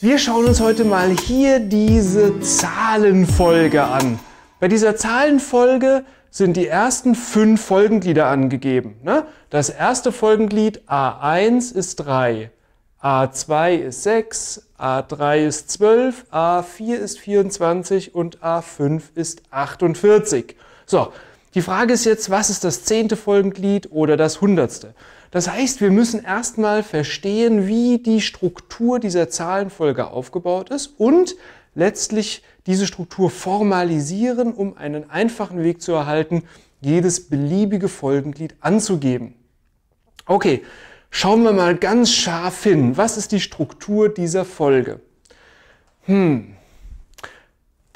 Wir schauen uns heute mal hier diese Zahlenfolge an. Bei dieser Zahlenfolge sind die ersten fünf Folgenglieder angegeben. Ne? Das erste Folgenglied A1 ist 3, A2 ist 6, A3 ist 12, A4 ist 24 und A5 ist 48. So, die Frage ist jetzt, was ist das zehnte Folgenglied oder das hundertste? Das heißt, wir müssen erstmal verstehen, wie die Struktur dieser Zahlenfolge aufgebaut ist und letztlich diese Struktur formalisieren, um einen einfachen Weg zu erhalten, jedes beliebige Folgenglied anzugeben. Okay, schauen wir mal ganz scharf hin. Was ist die Struktur dieser Folge? Hm.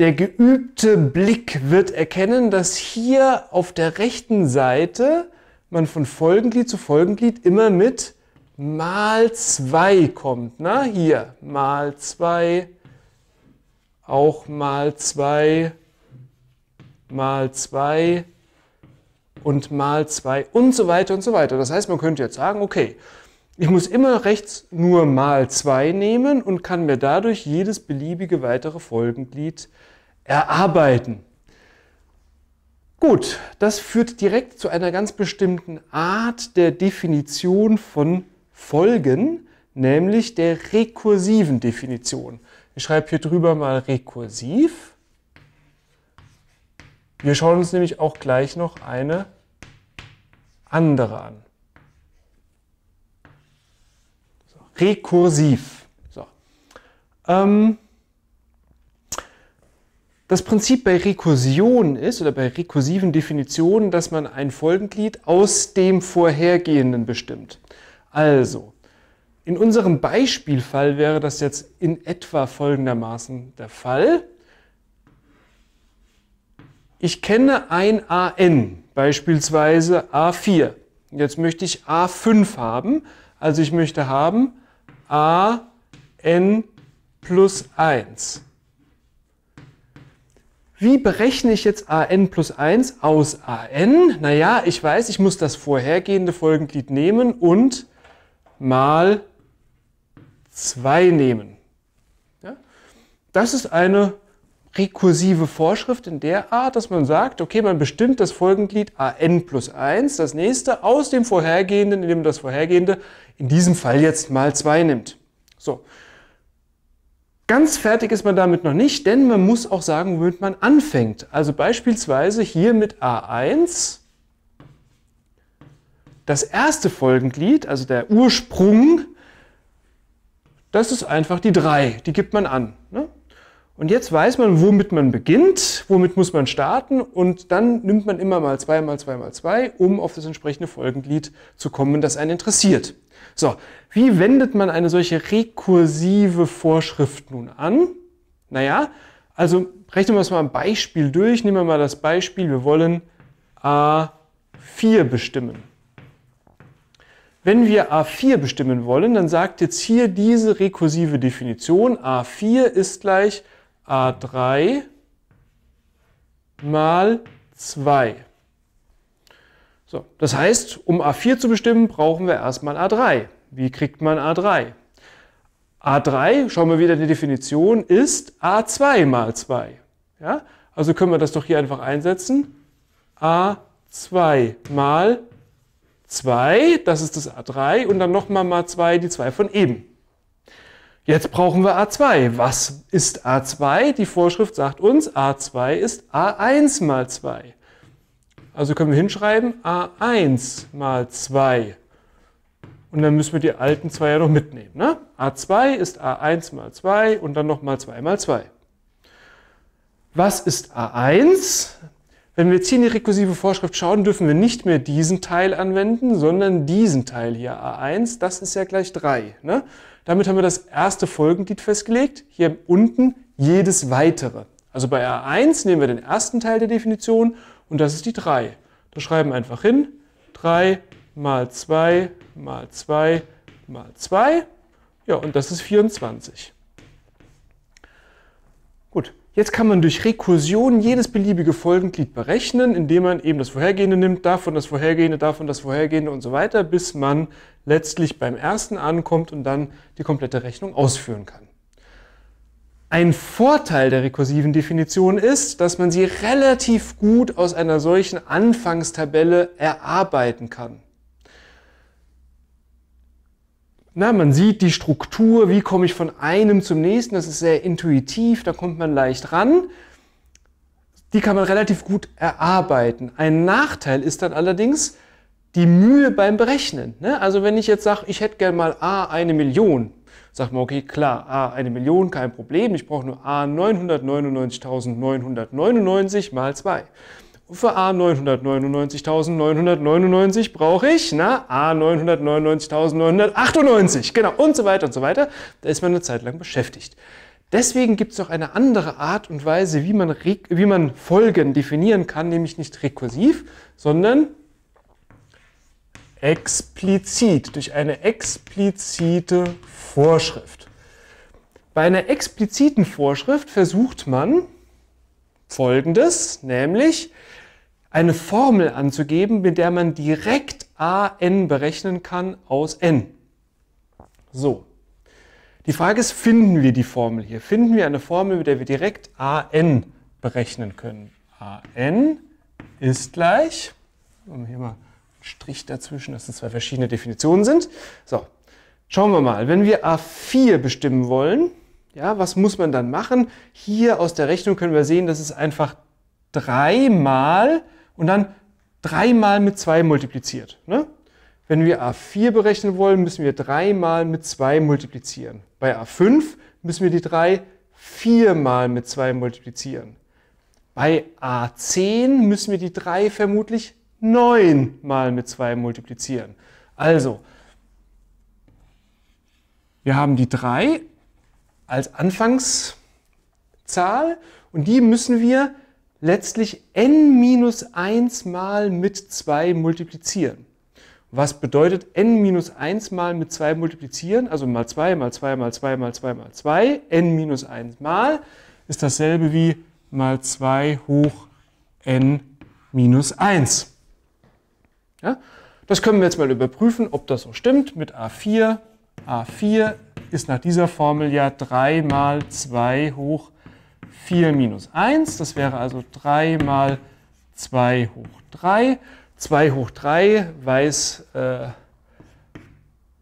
Der geübte Blick wird erkennen, dass hier auf der rechten Seite man von Folgenglied zu Folgenglied immer mit mal 2 kommt. Na, hier, mal 2, auch mal 2, mal 2 und mal 2 und so weiter und so weiter. Das heißt, man könnte jetzt sagen, okay, ich muss immer rechts nur mal 2 nehmen und kann mir dadurch jedes beliebige weitere Folgenglied erarbeiten. Gut, das führt direkt zu einer ganz bestimmten Art der Definition von Folgen, nämlich der rekursiven Definition. Ich schreibe hier drüber mal rekursiv. Wir schauen uns nämlich auch gleich noch eine andere an. So, rekursiv. So. Ähm, das Prinzip bei Rekursion ist oder bei rekursiven Definitionen, dass man ein Folgenglied aus dem vorhergehenden bestimmt. Also, in unserem Beispielfall wäre das jetzt in etwa folgendermaßen der Fall. Ich kenne ein AN, beispielsweise A4. Jetzt möchte ich A5 haben, also ich möchte haben AN plus 1. Wie berechne ich jetzt an plus 1 aus an? Naja, ich weiß, ich muss das vorhergehende Folgenglied nehmen und mal 2 nehmen. Ja? Das ist eine rekursive Vorschrift in der Art, dass man sagt, okay, man bestimmt das Folgenglied an plus 1, das nächste, aus dem vorhergehenden, indem man das vorhergehende in diesem Fall jetzt mal 2 nimmt. So, Ganz fertig ist man damit noch nicht, denn man muss auch sagen, womit man anfängt. Also beispielsweise hier mit A1. Das erste Folgenglied, also der Ursprung, das ist einfach die 3, die gibt man an. Ne? Und jetzt weiß man, womit man beginnt, womit muss man starten und dann nimmt man immer mal zwei, mal zwei, mal zwei, um auf das entsprechende Folgenglied zu kommen, das einen interessiert. So, wie wendet man eine solche rekursive Vorschrift nun an? Naja, also rechnen wir uns mal ein Beispiel durch. Nehmen wir mal das Beispiel, wir wollen A4 bestimmen. Wenn wir A4 bestimmen wollen, dann sagt jetzt hier diese rekursive Definition, A4 ist gleich a3 mal 2. So, das heißt, um a4 zu bestimmen, brauchen wir erstmal a3. Wie kriegt man a3? a3, schauen wir wieder in die Definition, ist a2 mal 2. Ja? Also können wir das doch hier einfach einsetzen. a2 mal 2, das ist das a3 und dann nochmal mal 2, die 2 von eben. Jetzt brauchen wir A2. Was ist A2? Die Vorschrift sagt uns, A2 ist A1 mal 2. Also können wir hinschreiben A1 mal 2. Und dann müssen wir die alten 2 ja noch mitnehmen. Ne? A2 ist A1 mal 2 und dann nochmal 2 mal 2. Was ist A1? Wenn wir jetzt hier in die rekursive Vorschrift schauen, dürfen wir nicht mehr diesen Teil anwenden, sondern diesen Teil hier, a1, das ist ja gleich 3. Ne? Damit haben wir das erste Folgenglied festgelegt, hier unten jedes weitere. Also bei a1 nehmen wir den ersten Teil der Definition und das ist die 3. Da schreiben wir einfach hin, 3 mal 2 mal 2 mal 2, ja und das ist 24. Jetzt kann man durch Rekursion jedes beliebige Folgenglied berechnen, indem man eben das vorhergehende nimmt, davon das vorhergehende, davon das vorhergehende und so weiter, bis man letztlich beim ersten ankommt und dann die komplette Rechnung ausführen kann. Ein Vorteil der rekursiven Definition ist, dass man sie relativ gut aus einer solchen Anfangstabelle erarbeiten kann. Na, man sieht die Struktur, wie komme ich von einem zum nächsten, das ist sehr intuitiv, da kommt man leicht ran. Die kann man relativ gut erarbeiten. Ein Nachteil ist dann allerdings die Mühe beim Berechnen. Ne? Also wenn ich jetzt sage, ich hätte gerne mal A eine Million, sagt man, okay, klar, A eine Million, kein Problem, ich brauche nur A 999.999 mal 2 für A 999.999 brauche ich, na, A 999.998, genau, und so weiter und so weiter. Da ist man eine Zeit lang beschäftigt. Deswegen gibt es noch eine andere Art und Weise, wie man, wie man Folgen definieren kann, nämlich nicht rekursiv, sondern explizit, durch eine explizite Vorschrift. Bei einer expliziten Vorschrift versucht man Folgendes, nämlich eine Formel anzugeben, mit der man direkt AN berechnen kann aus N. So. Die Frage ist, finden wir die Formel hier? Finden wir eine Formel, mit der wir direkt AN berechnen können? AN ist gleich, hier mal einen Strich dazwischen, dass es zwei verschiedene Definitionen sind. So, schauen wir mal. Wenn wir A4 bestimmen wollen, ja, was muss man dann machen? Hier aus der Rechnung können wir sehen, dass es einfach 3 mal und dann dreimal mit 2 multipliziert. Ne? Wenn wir a4 berechnen wollen, müssen wir dreimal mit 2 multiplizieren. Bei a5 müssen wir die 3 viermal mit 2 multiplizieren. Bei a10 müssen wir die 3 vermutlich neunmal mit 2 multiplizieren. Also, wir haben die 3 als Anfangszahl und die müssen wir letztlich n minus 1 mal mit 2 multiplizieren. Was bedeutet n minus 1 mal mit 2 multiplizieren? Also mal 2 mal 2 mal 2 mal 2 mal 2. n minus 1 mal ist dasselbe wie mal 2 hoch n minus 1. Ja? Das können wir jetzt mal überprüfen, ob das so stimmt mit a4. a4 ist nach dieser Formel ja 3 mal 2 hoch n 4 minus 1. Das wäre also 3 mal 2 hoch 3. 2 hoch 3 weiß äh,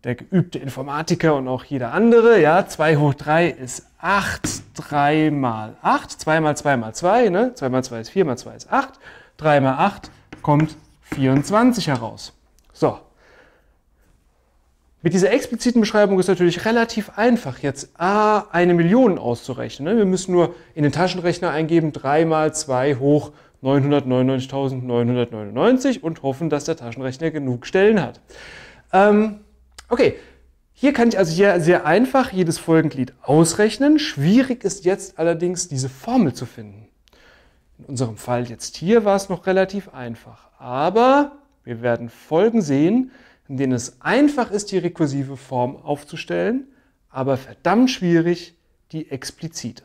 der geübte Informatiker und auch jeder andere. Ja, 2 hoch 3 ist 8. 3 mal 8. 2 mal 2 mal 2. Ne? 2 mal 2 ist 4 mal 2 ist 8. 3 mal 8 kommt 24 heraus. So, mit dieser expliziten Beschreibung ist natürlich relativ einfach, jetzt A, eine Million auszurechnen. Ne? Wir müssen nur in den Taschenrechner eingeben, 3 mal 2 hoch 999.999 und hoffen, dass der Taschenrechner genug Stellen hat. Ähm, okay, hier kann ich also sehr, sehr einfach jedes Folgenglied ausrechnen. Schwierig ist jetzt allerdings, diese Formel zu finden. In unserem Fall jetzt hier war es noch relativ einfach. Aber wir werden Folgen sehen, in denen es einfach ist, die rekursive Form aufzustellen, aber verdammt schwierig, die explizite.